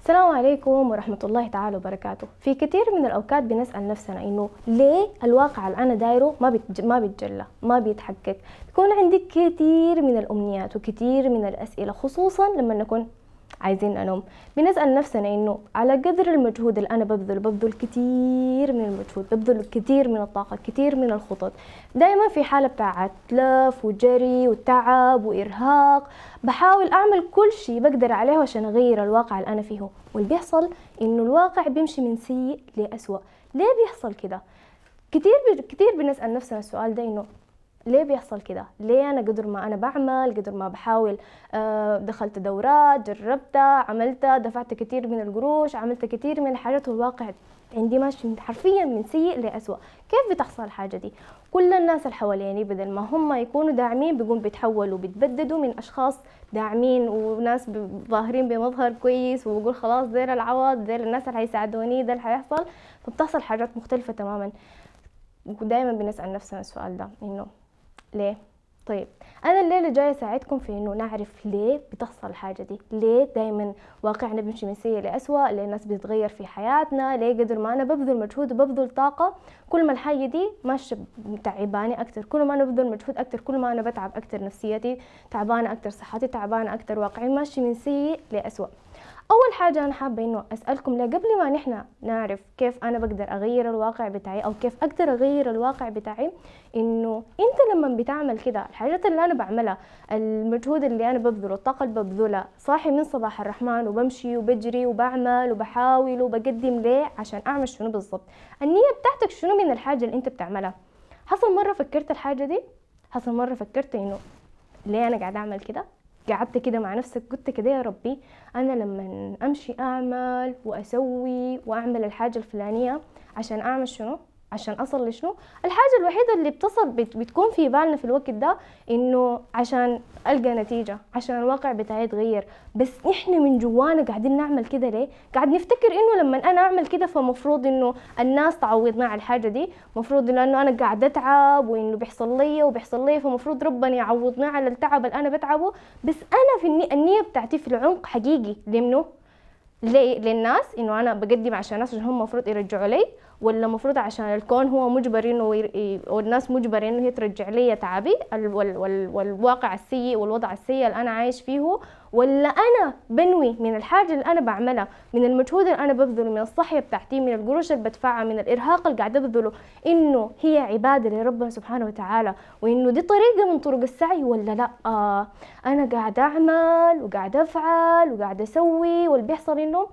السلام عليكم ورحمة الله تعالى وبركاته في كثير من الأوقات بنسأل نفسنا إنه ليه الواقع اللي أنا دايره ما, بيتج... ما بيتجلى ما بيتحقق بيكون عندي كثير من الأمنيات وكثير من الأسئلة خصوصا لما نكون عايزين انام بنسال نفسنا انه على قدر المجهود اللي انا ببذل ببذل كثير من المجهود ببذل كتير من الطاقه كتير من الخطط دائما في حاله بتاعت لف وجري وتعب وارهاق بحاول اعمل كل شيء بقدر عليه عشان اغير الواقع اللي انا فيه واللي بيحصل انه الواقع بيمشي من سيء لاسوء ليه بيحصل كده كتير كتير بنسال نفسنا السؤال ده انه ليه بيحصل كده ليه انا قدر ما انا بعمل قدر ما بحاول آه، دخلت دورات جربتها عملتها دفعت كتير من القروش عملت كتير من الحاجات والواقع عندي ماشي حرفيا من سيء لاسوء كيف بتحصل الحاجة دي كل الناس اللي حواليني بدل ما هم يكونوا داعمين بيقوم بيتحولوا بيتبددوا من أشخاص داعمين وناس ظاهرين بمظهر كويس وبقول خلاص ديل العوض ديل الناس اللي هيساعدوني ده اللي هيحصل فبتحصل حاجات مختلفة تماما ودايما بنسأل نفسنا السؤال ده إنه ليه طيب انا الليله جايه اساعدكم في انه نعرف ليه بتحصل الحاجه دي ليه دائما واقعنا بيمشي من سيء لاسوا ليه الناس بتتغير في حياتنا ليه قدر ما انا ببذل مجهود وببذل طاقه كل ما الحاجه دي ماشيه تعباني اكثر كل ما انا ببذل مجهود اكثر كل ما انا بتعب اكثر نفسيتي تعبانه اكثر صحتي تعبانه اكثر واقعي ماشي من سيء لاسوا اول حاجه انا حابه انه اسالكم قبل ما نحن نعرف كيف انا بقدر اغير الواقع بتاعي او كيف اقدر اغير الواقع بتاعي انه انت لما بتعمل كده الحاجات اللي انا بعملها المجهود اللي انا ببذله الطاقه اللي ببذلها صاحي من صباح الرحمن وبمشي وبجري وبعمل وبحاول وبقدم ليه عشان اعمل شنو بالضبط النيه بتاعتك شنو من الحاجه اللي انت بتعملها حصل مره فكرت الحاجه دي حصل مره فكرت انه ليه انا قاعد اعمل كده قعدت كده مع نفسك قلت كده يا ربي انا لما امشي اعمل واسوي واعمل الحاجه الفلانيه عشان اعمل شنو عشان اصل لشنو الحاجه الوحيده اللي بتصل بت بتكون في بالنا في الوقت ده انه عشان القى نتيجه عشان الواقع بتاعي يتغير بس احنا من جوانا قاعدين نعمل كده ليه قاعد نفتكر انه لما انا اعمل كده فمفروض انه الناس تعوضنا على الحاجه دي مفروض انه انا قاعده اتعب وانه بيحصل لي وبيحصل لي فمفروض ربنا يعوضنا على التعب اللي انا بتعبه بس انا في النية, النية بتاعتي في العمق حقيقي لمنه للناس انه انا بقدم عشان الناس عشان هم المفروض يرجعوا لي ولا المفروض عشان الكون هو مجبر انه والناس مجبرة انه هي ترجع لي تعبي وال... وال... والواقع السيء والوضع السيء اللي انا عايش فيه ولا انا بنوي من الحاجه اللي انا بعملها من المجهود اللي انا ببذله من الصحيه بتاعتي من القروش اللي بدفعها من الارهاق اللي قاعده ابذله انه هي عباده لربنا سبحانه وتعالى وانه دي طريقه من طرق السعي ولا لا آه انا قاعده اعمل وقاعده افعل وقاعده اسوي واللي بيحصل انه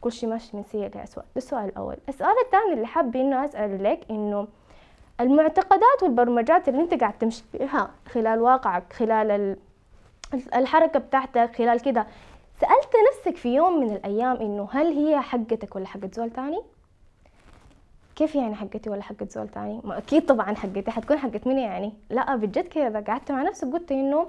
كل شيء ماشي من سيء لأسوء ده السؤال الأول السؤال الثاني اللي حابة إنه أسأله لك إنه المعتقدات والبرمجات اللي أنت قاعد تمشي بها خلال واقعك خلال الحركة بتاعتك خلال كده سألت نفسك في يوم من الأيام إنه هل هي حقتك ولا حقت زول تاني؟ كيف يعني حقتي ولا حقت زول تاني؟ ما أكيد طبعا حقتي حتكون حقت مني يعني؟ لا بجد كذا قعدت مع نفسك قلت إنه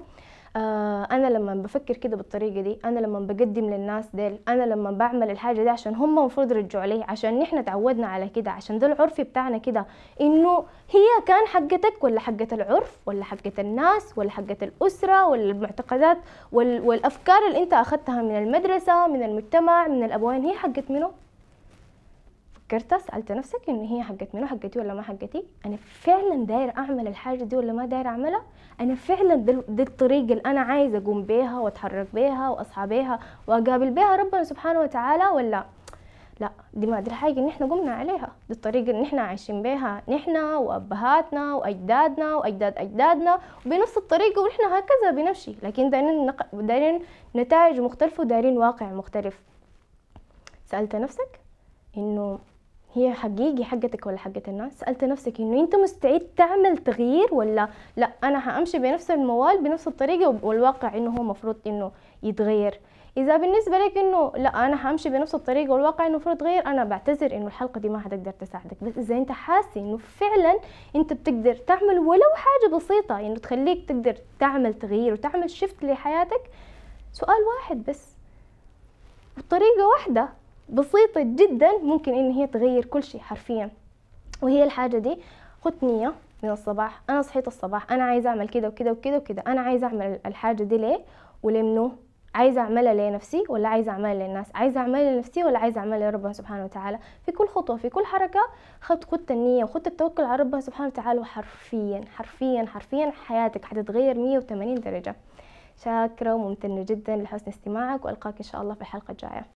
آه انا لما بفكر كده بالطريقه دي انا لما بقدم للناس ديل انا لما بعمل الحاجه دي عشان هم المفروض يرجعوا لي عشان نحن تعودنا على كده عشان ده العرف بتاعنا كده انه هي كان حقتك ولا حقه العرف ولا حقه الناس ولا حقه الاسره ولا المعتقدات وال والافكار اللي انت اخذتها من المدرسه من المجتمع من الابوين هي حقت منه فكرت سالت نفسك ان هي حقت منو حقتي ولا ما حقتي انا فعلا داير اعمل الحاجه دي ولا ما داير اعملها انا فعلا دي الطريقه اللي انا عايزه اقوم بيها واتحرك بيها واصحى بيها واقابل بيها ربنا سبحانه وتعالى ولا لا دي ما دي الحاجه اللي احنا قمنا عليها دي الطريقه اللي احنا عايشين بيها نحن وابهاتنا واجدادنا واجداد اجدادنا بنفس الطريقه ونحن هكذا بنمشي لكن دايرين نق... دايرين نتائج مختلفه ودايرين واقع مختلف سالت نفسك انه هي حقيقي حقتك ولا حقت الناس سالت نفسك انه انت مستعد تعمل تغيير ولا لا انا همشي بنفس الموال بنفس الطريقه والواقع انه هو مفروض انه يتغير اذا بالنسبه لك انه لا انا همشي بنفس الطريقه والواقع انه المفروض غير انا بعتذر انه الحلقه دي ما حتقدر تساعدك بس اذا انت حاسس انه فعلا انت بتقدر تعمل ولو حاجه بسيطه انه يعني تخليك تقدر تعمل تغيير وتعمل شفت لحياتك سؤال واحد بس بطريقه واحده بسيطة جدا ممكن إن هي تغير كل شيء حرفيا وهي الحاجة دي خدت نية من الصباح أنا صحيت الصباح أنا عايزة أعمل كده وكده وكده وكده أنا عايزة أعمل الحاجة دي ليه ولمنه عايزة أعملها لنفسي ولا عايزة أعملها للناس عايزة أعملها لنفسي ولا عايزة أعملها لربنا سبحانه وتعالى في كل خطوة في كل حركة خدت خدت النية وخدت التوكل على ربنا سبحانه وتعالى وحرفيا حرفيا حرفيا حياتك حتتغير 180 درجة شاكرة وممتنة جدا لحسن استماعك وألقاك إن شاء الله في الحلقة الجاية